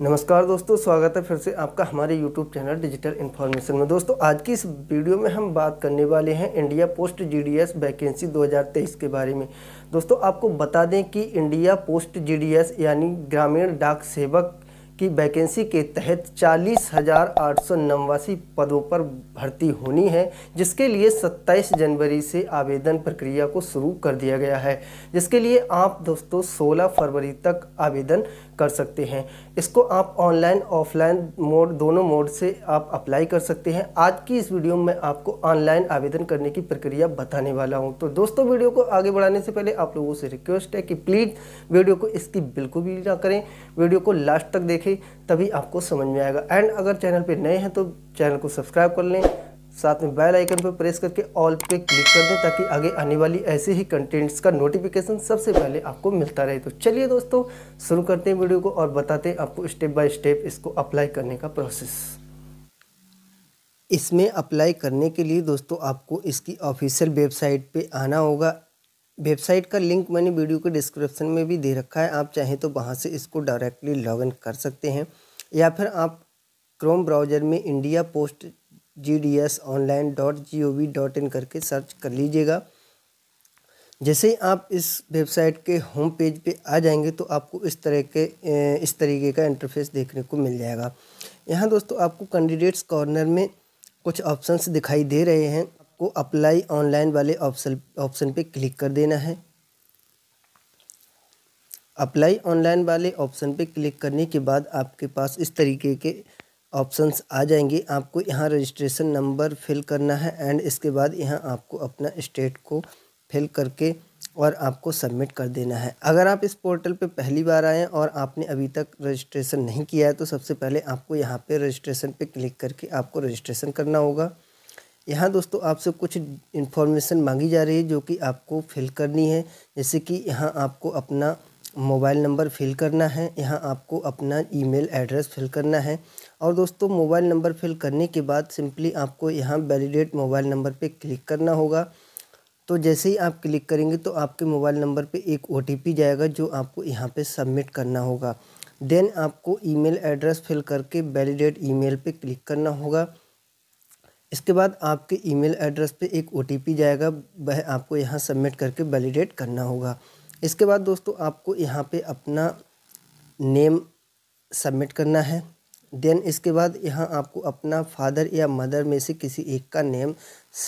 नमस्कार दोस्तों स्वागत है फिर से आपका हमारे यूट्यूब चैनल डिजिटल इन्फॉर्मेशन में दोस्तों आज की इस वीडियो में हम बात करने वाले हैं इंडिया पोस्ट जीडीएस वैकेंसी 2023 के बारे में दोस्तों आपको बता दें कि इंडिया पोस्ट जीडीएस यानी ग्रामीण डाक सेवक की वैकेंसी के तहत चालीस हज़ार आठ सौ नवासी पदों पर भर्ती होनी है जिसके लिए 27 जनवरी से आवेदन प्रक्रिया को शुरू कर दिया गया है जिसके लिए आप दोस्तों 16 फरवरी तक आवेदन कर सकते हैं इसको आप ऑनलाइन ऑफलाइन मोड दोनों मोड से आप अप्लाई कर सकते हैं आज की इस वीडियो में आपको ऑनलाइन आवेदन करने की प्रक्रिया बताने वाला हूं तो दोस्तों वीडियो को आगे बढ़ाने से पहले आप लोगों से रिक्वेस्ट है कि प्लीज़ वीडियो को इसकी बिल्कुल भी ना करें वीडियो को लास्ट तक देखें तभी आपको समझ में आएगा एंड अगर चैनल पर नए हैं तो चैनल को सब्सक्राइब कर लें साथ में बेल आइकन पर प्रेस करके ऑल पे क्लिक कर दें ताकि आगे आने वाली ऐसे ही कंटेंट्स का नोटिफिकेशन सबसे पहले आपको मिलता रहे तो चलिए दोस्तों शुरू करते हैं वीडियो को और बताते हैं आपको स्टेप बाय स्टेप इसको अप्लाई करने का प्रोसेस इसमें अप्लाई करने के लिए दोस्तों आपको इसकी ऑफिशियल वेबसाइट पर आना होगा वेबसाइट का लिंक मैंने वीडियो के डिस्क्रिप्शन में भी दे रखा है आप चाहें तो वहाँ से इसको डायरेक्टली लॉगिन कर सकते हैं या फिर आप क्रोम ब्राउज़र में India post G D S online dot G O V dot in करके सर्च कर लीजिएगा जैसे ही आप इस वेबसाइट के होम पेज पे आ जाएंगे तो आपको इस तरह के इस तरीके का इंटरफेस देखने को मिल जाएगा यहाँ दोस्तों आपको कैंडिडेट्स कॉर्नर में कुछ ऑप्शंस दिखाई दे रहे हैं आपको अप्लाई ऑनलाइन वाले ऑप्शन ऑप्शन पे क्लिक कर देना है अप्लाई ऑनलाइन वाले ऑप्शन पे क्लिक करने के बाद आपके पास इस तरीके के ऑप्शंस आ जाएंगे आपको यहाँ रजिस्ट्रेशन नंबर फिल करना है एंड इसके बाद यहाँ आपको अपना स्टेट को फिल करके और आपको सबमिट कर देना है अगर आप इस पोर्टल पे पहली बार आएँ और आपने अभी तक रजिस्ट्रेशन नहीं किया है तो सबसे पहले आपको यहाँ पे रजिस्ट्रेशन पे क्लिक करके आपको रजिस्ट्रेशन करना होगा यहाँ दोस्तों आपसे कुछ इन्फॉर्मेशन मांगी जा रही है जो कि आपको फिल करनी है जैसे कि यहाँ आपको अपना मोबाइल नंबर फिल करना है यहाँ आपको अपना ईमेल एड्रेस फिल करना है और दोस्तों मोबाइल नंबर फिल करने के बाद सिंपली आपको यहाँ वैलिडेट मोबाइल नंबर पे क्लिक करना होगा तो जैसे ही आप क्लिक करेंगे तो आपके मोबाइल नंबर पे एक ओ जाएगा जो आपको यहाँ पे सबमिट करना होगा देन आपको ईमेल एड्रेस फिल करके वैलिडेट ईमेल पे क्लिक करना होगा इसके बाद आपके ईमेल एड्रेस पे एक ओ जाएगा वह आपको यहाँ सबमिट करके वैलिडेट करना होगा इसके बाद दोस्तों आपको यहाँ पर अपना नेम सबमिट करना है देन इसके बाद यहाँ आपको अपना फादर या मदर में से किसी एक का नेम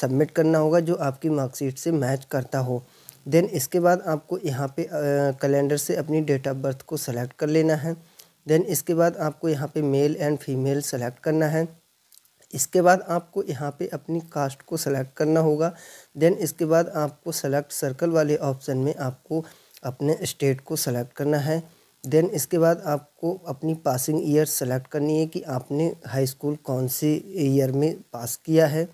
सबमिट करना होगा जो आपकी मार्कशीट से मैच करता हो देन इसके बाद आपको यहाँ पे कैलेंडर से अपनी डेट ऑफ बर्थ को सेलेक्ट कर लेना है देन इसके बाद आपको यहाँ पे मेल एंड फीमेल सेलेक्ट करना है इसके बाद आपको यहाँ पे अपनी कास्ट को सेलेक्ट करना होगा देन इसके बाद आपको सेलेक्ट सर्कल वाले ऑप्शन में आपको अपने स्टेट को सेलेक्ट करना है देन इसके बाद आपको अपनी पासिंग ईयर सेलेक्ट करनी है कि आपने हाई स्कूल कौन से ईयर में पास किया है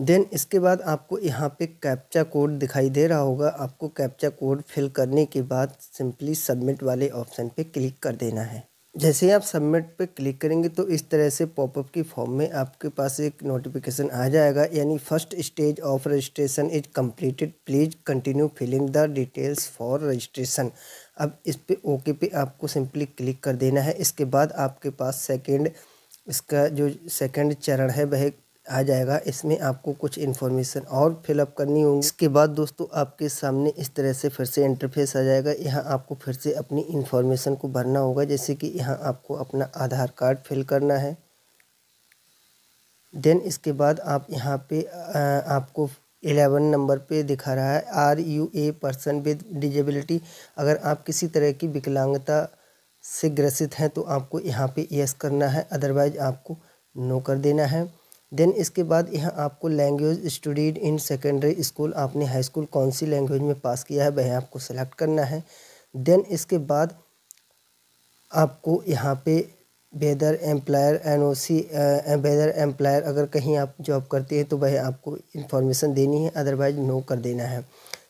देन इसके बाद आपको यहाँ पे कैप्चा कोड दिखाई दे रहा होगा आपको कैप्चा कोड फिल करने के बाद सिंपली सबमिट वाले ऑप्शन पे क्लिक कर देना है जैसे ही आप सबमिट पे क्लिक करेंगे तो इस तरह से पॉपअप की फॉर्म में आपके पास एक नोटिफिकेशन आ जाएगा यानी first stage of registration is completed please continue filling the details for registration अब इस पे ओके पे आपको सिंपली क्लिक कर देना है इसके बाद आपके पास सेकंड इसका जो सेकंड चरण है वह आ जाएगा इसमें आपको कुछ इन्फॉर्मेशन और फिलअप करनी होगी इसके बाद दोस्तों आपके सामने इस तरह से फिर से इंटरफेस आ जाएगा यहाँ आपको फिर से अपनी इन्फॉर्मेशन को भरना होगा जैसे कि यहाँ आपको अपना आधार कार्ड फिल करना है देन इसके बाद आप यहाँ पे आपको एलेवन नंबर पे दिखा रहा है are you a person with disability अगर आप किसी तरह की विकलांगता से ग्रसित हैं तो आपको यहाँ पे यस करना है अदरवाइज आपको नो कर देना है देन इसके बाद यहाँ आपको language studied in secondary school आपने हाई स्कूल कौन सी लैंग्वेज में पास किया है वह आपको सेलेक्ट करना है देन इसके बाद आपको यहाँ पे whether employer N O C whether employer अगर कहीं आप जॉब करते हैं तो वह आपको इन्फॉर्मेशन देनी है अदरवाइज नो कर देना है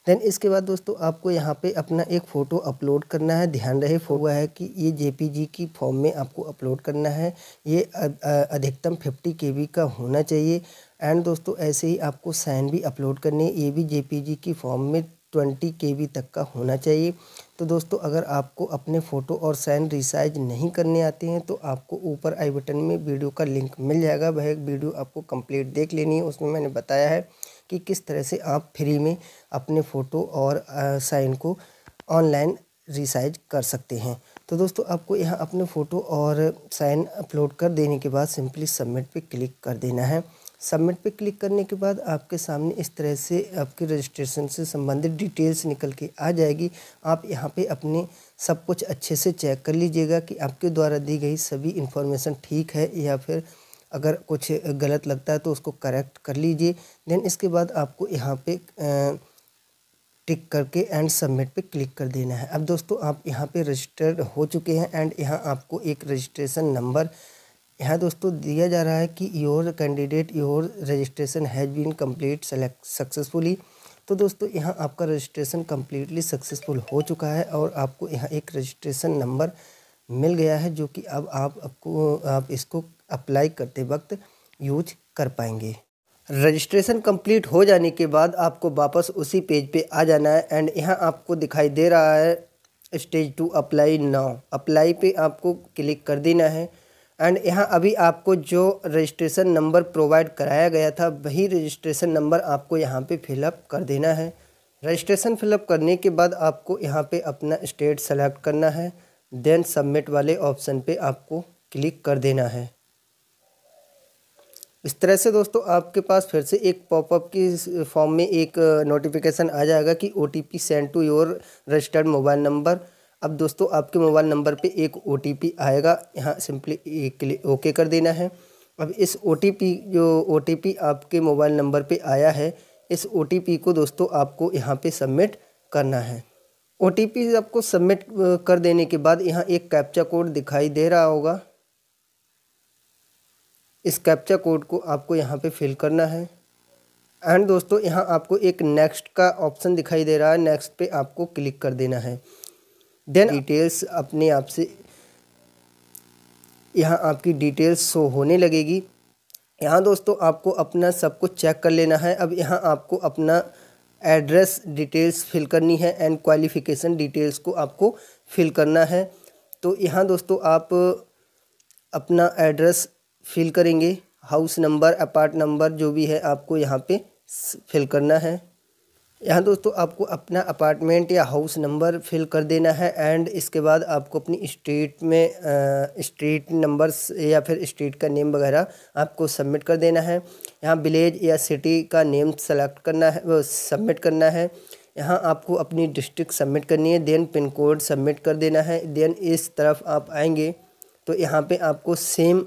देन इसके बाद दोस्तों आपको यहाँ पे अपना एक फ़ोटो अपलोड करना है ध्यान रहे फोटो है कि ये जेपीजी की फॉर्म में आपको अपलोड करना है ये अधिकतम फिफ्टी के का होना चाहिए एंड दोस्तों ऐसे ही आपको साइन भी अपलोड करनी है ये भी जे की फॉर्म में ट्वेंटी के तक का होना चाहिए तो दोस्तों अगर आपको अपने फ़ोटो और साइन रिसाइज नहीं करने आते हैं तो आपको ऊपर आई बटन में वीडियो का लिंक मिल जाएगा वह वीडियो आपको कंप्लीट देख लेनी है उसमें मैंने बताया है कि किस तरह से आप फ्री में अपने फ़ोटो और साइन को ऑनलाइन रिसाइज कर सकते हैं तो दोस्तों आपको यहाँ अपने फ़ोटो और साइन अपलोड कर देने के बाद सिंपली सबमिट पे क्लिक कर देना है सबमिट पे क्लिक करने के बाद आपके सामने इस तरह से आपके रजिस्ट्रेशन से संबंधित डिटेल्स निकल के आ जाएगी आप यहाँ पे अपने सब कुछ अच्छे से चेक कर लीजिएगा कि आपके द्वारा दी गई सभी इन्फॉर्मेशन ठीक है या फिर अगर कुछ गलत लगता है तो उसको करेक्ट कर लीजिए देन इसके बाद आपको यहाँ पे टिक करके एंड सबमिट पे क्लिक कर देना है अब दोस्तों आप यहाँ पे रजिस्टर्ड हो चुके हैं एंड यहाँ आपको एक रजिस्ट्रेशन नंबर यहाँ दोस्तों दिया जा रहा है कि your candidate your registration has been complete select successfully तो दोस्तों यहाँ आपका रजिस्ट्रेशन कम्प्लीटली सक्सेसफुल हो चुका है और आपको यहाँ एक रजिस्ट्रेशन नंबर मिल गया है जो कि अब आप आपको आप इसको अप्लाई करते वक्त यूज कर पाएंगे रजिस्ट्रेशन कंप्लीट हो जाने के बाद आपको वापस उसी पेज पे आ जाना है एंड यहाँ आपको दिखाई दे रहा है stage two apply now apply पे आपको क्लिक कर देना है एंड यहाँ अभी आपको जो रजिस्ट्रेशन नंबर प्रोवाइड कराया गया था वही रजिस्ट्रेशन नंबर आपको यहाँ पे फिलअप कर देना है रजिस्ट्रेशन फिलअप करने के बाद आपको यहाँ पे अपना स्टेट सेलेक्ट करना है देन सबमिट वाले ऑप्शन पे आपको क्लिक कर देना है इस तरह से दोस्तों आपके पास फिर से एक पॉपअप की फॉर्म में एक नोटिफिकेशन आ जाएगा कि O T P send to your registered mobile number अब दोस्तों आपके मोबाइल नंबर पे एक ओ टी पी आएगा यहाँ सिंपली ओके कर देना है अब इस ओ टी पी जो ओ टी पी आपके मोबाइल नंबर पे आया है इस ओ टी पी को दोस्तों आपको यहाँ पे सबमिट करना है ओ टी पी आपको सबमिट कर देने के बाद यहाँ एक कैप्चा कोड दिखाई दे रहा होगा इस कैप्चा कोड को आपको यहाँ पे फिल करना है एंड दोस्तों यहाँ आपको एक नेक्स्ट का ऑप्शन दिखाई दे रहा है नेक्स्ट पे आपको क्लिक कर देना है देन डिटेल्स अपने आप से यहाँ आपकी डिटेल्स शो होने लगेगी यहाँ दोस्तों आपको अपना सब कुछ चेक कर लेना है अब यहाँ आपको अपना एड्रेस डिटेल्स फिल करनी है एंड क्वालिफ़िकेशन डिटेल्स को आपको फिल करना है तो यहाँ दोस्तों आप अपना एड्रेस फिल करेंगे हाउस नंबर अपार्ट नंबर जो भी है आपको यहाँ पे फिल करना है यहाँ दोस्तों आपको अपना अपार्टमेंट या हाउस नंबर फिल कर देना है एंड इसके बाद आपको अपनी स्ट्रीट में स्ट्रीट नंबर्स या फिर स्ट्रीट का नेम वगैरह आपको सबमिट कर देना है यहाँ विलेज या सिटी का नेम सेलेक्ट करना है सबमिट करना है यहाँ आपको अपनी डिस्ट्रिक्ट सबमिट करनी है देन पिन कोड सबमिट कर देना है देन इस तरफ आप आएंगे तो यहाँ पे आपको सेम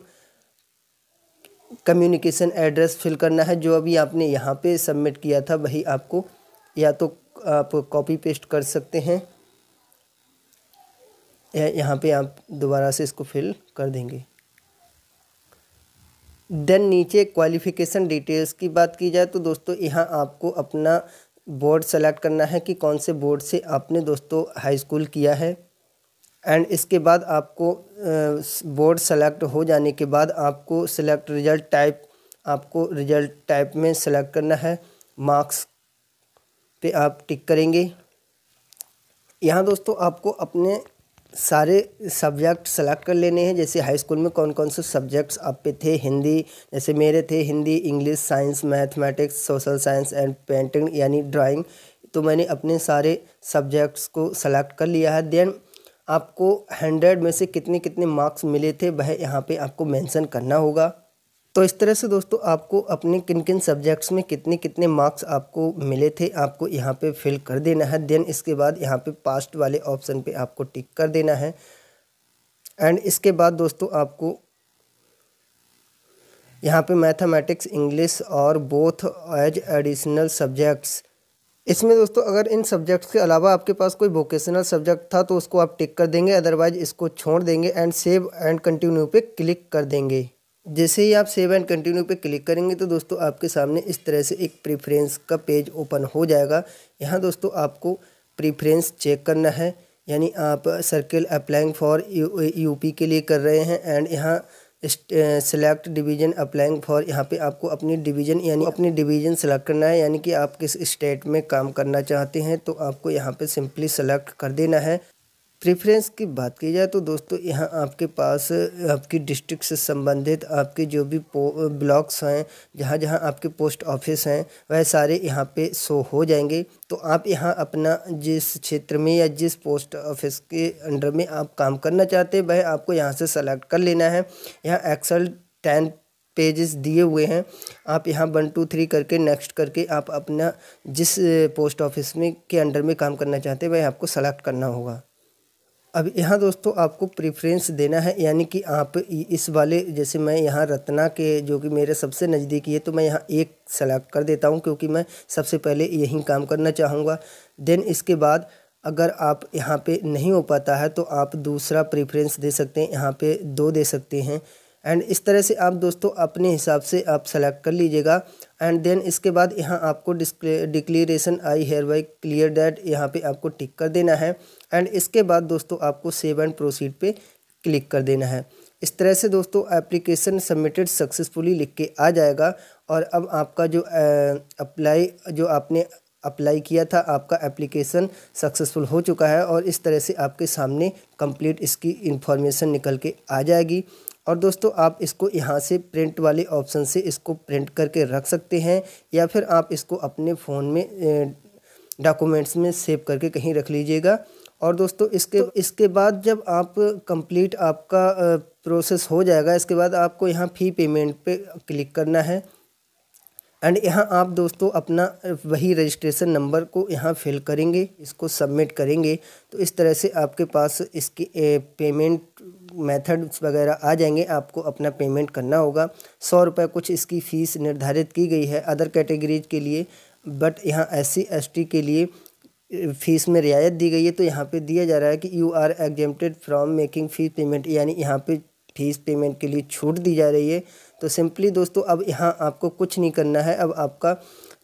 कम्युनिकेशन एड्रेस फिल करना है जो अभी आपने यहाँ पे सबमिट किया था वही आपको या तो आप कॉपी पेस्ट कर सकते हैं या यहाँ पे आप दोबारा से इसको फिल कर देंगे देन नीचे क्वालिफ़िकेशन डिटेल्स की बात की जाए तो दोस्तों यहाँ आपको अपना बोर्ड सेलेक्ट करना है कि कौन से बोर्ड से आपने दोस्तों हाई स्कूल किया है एंड इसके बाद आपको बोर्ड सेलेक्ट हो जाने के बाद आपको सेलेक्ट रिजल्ट टाइप आपको रिजल्ट टाइप में सेलेक्ट करना है मार्क्स पे आप टिक करेंगे यहाँ दोस्तों आपको अपने सारे सब्जेक्ट सेलेक्ट कर लेने हैं जैसे हाई स्कूल में कौन कौन से सब्जेक्ट्स आप पे थे हिंदी जैसे मेरे थे Hindi English science mathematics social science and painting यानी ड्राइंग तो मैंने अपने सारे सब्जेक्ट्स को सेलेक्ट कर लिया है देन आपको हंड्रेड में से कितने कितने मार्क्स मिले थे वह यहाँ पे आपको मेंशन करना होगा तो इस तरह से दोस्तों आपको अपने किन किन सब्जेक्ट्स में कितने कितने मार्क्स आपको मिले थे आपको यहाँ पे फिल कर देना है देन इसके बाद यहाँ पे पास्ट वाले ऑप्शन पे आपको टिक कर देना है एंड इसके बाद दोस्तों आपको यहाँ पे मैथमेटिक्स इंग्लिश और बोथ एज एडिशनल सब्जेक्ट्स इसमें दोस्तों अगर इन सब्जेक्ट्स के अलावा आपके पास कोई वोकेशनल सब्जेक्ट था तो उसको आप टिक कर देंगे अदरवाइज इसको छोड़ देंगे एंड सेव एंड कंटिन्यू पे क्लिक कर देंगे जैसे ही आप सेव एंड कंटिन्यू पे क्लिक करेंगे तो दोस्तों आपके सामने इस तरह से एक प्रीफ्रेंस का पेज ओपन हो जाएगा यहाँ दोस्तों आपको प्रीफ्रेंस चेक करना है यानी आप सर्किल अप्लाइंग फॉर यू के लिए कर रहे हैं एंड यहाँ सेलेक्ट डिवीजन अप्लाइंग फॉर यहाँ पे आपको अपनी डिवीजन यानी अपनी डिवीजन सेलेक्ट करना है यानी कि आप किस स्टेट में काम करना चाहते हैं तो आपको यहाँ पे सिंपली सेलेक्ट कर देना है प्रेफरेंस की बात की जाए तो दोस्तों यहाँ आपके पास आपकी डिस्ट्रिक्ट से संबंधित आपके जो भी ब्लॉक्स हैं जहाँ जहाँ आपके पोस्ट ऑफिस हैं वह सारे यहाँ पे शो हो जाएंगे तो आप यहाँ अपना जिस क्षेत्र में या जिस पोस्ट ऑफिस के अंडर में आप काम करना चाहते हैं वह आपको यहाँ से सेलेक्ट कर लेना है यहाँ एक्सल टेन पेजेस दिए हुए हैं आप यहाँ वन टू थ्री करके नेक्स्ट करके आप अपना जिस पोस्ट ऑफिस में के अंडर में काम करना चाहते हैं वह आपको सेलेक्ट करना होगा अब यहाँ दोस्तों आपको प्रेफरेंस देना है यानी कि आप इस वाले जैसे मैं यहाँ रत्ना के जो कि मेरे सबसे नज़दीकी है तो मैं यहाँ एक सेलेक्ट कर देता हूँ क्योंकि मैं सबसे पहले यही काम करना चाहूँगा देन इसके बाद अगर आप यहाँ पे नहीं हो पाता है तो आप दूसरा प्रेफरेंस दे सकते हैं यहाँ पे दो दे सकते हैं एंड इस तरह से आप दोस्तों अपने हिसाब से आप सेलेक्ट कर लीजिएगा एंड देन इसके बाद यहाँ आपको declaration I hereby clear that यहाँ पे आपको टिक कर देना है एंड इसके बाद दोस्तों आपको सेव एंड प्रोसीड पे क्लिक कर देना है इस तरह से दोस्तों एप्लीकेशन सबमिटेड सक्सेसफुली लिख के आ जाएगा और अब आपका जो अप्लाई जो आपने अप्लाई किया था आपका एप्लीकेशन सक्सेसफुल हो चुका है और इस तरह से आपके सामने कंप्लीट इसकी इन्फॉर्मेशन निकल के आ जाएगी और दोस्तों आप इसको यहाँ से प्रिंट वाले ऑप्शन से इसको प्रिंट करके रख सकते हैं या फिर आप इसको अपने फ़ोन में डॉक्यूमेंट्स में सेव करके कहीं रख लीजिएगा और दोस्तों इसके तो इसके बाद जब आप कंप्लीट आपका प्रोसेस हो जाएगा इसके बाद आपको यहाँ फ़ी पेमेंट पे क्लिक करना है एंड यहाँ आप दोस्तों अपना वही रजिस्ट्रेशन नंबर को यहाँ फिल करेंगे इसको सबमिट करेंगे तो इस तरह से आपके पास इसकी पेमेंट मेथड्स वगैरह आ जाएंगे आपको अपना पेमेंट करना होगा सौ रुपये कुछ इसकी फ़ीस निर्धारित की गई है अदर कैटेगरीज के लिए बट यहाँ एस सी के लिए फ़ीस में रियायत दी गई है तो यहाँ पे दिया जा रहा है कि you are exempted from making fees payment यानी यहाँ पे फ़ीस पेमेंट के लिए छूट दी जा रही है तो सिंपली दोस्तों अब यहाँ आपको कुछ नहीं करना है अब आपका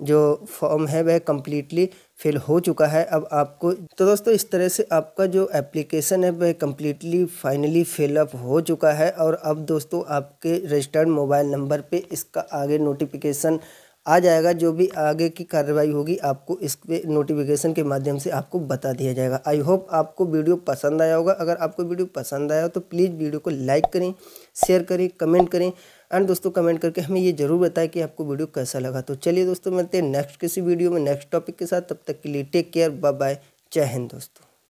जो फॉर्म है वह कम्प्लीटली फिल हो चुका है अब आपको तो दोस्तों इस तरह से आपका जो एप्लीकेशन है वह कम्प्लीटली फाइनली फिलअप हो चुका है और अब दोस्तों आपके रजिस्टर्ड मोबाइल नंबर पे इसका आगे नोटिफिकेशन आ जाएगा जो भी आगे की कार्रवाई होगी आपको इस पर नोटिफिकेशन के माध्यम से आपको बता दिया जाएगा आई होप आपको वीडियो पसंद आया होगा अगर आपको वीडियो पसंद आया हो तो प्लीज़ वीडियो को लाइक करें शेयर करें कमेंट करें एंड दोस्तों कमेंट करके हमें ये ज़रूर बताएं कि आपको वीडियो कैसा लगा तो चलिए दोस्तों मिलते हैं नेक्स्ट किसी वीडियो में नेक्स्ट टॉपिक के साथ तब तक के लिए टेक केयर बाय बाय जय हिंद दोस्तों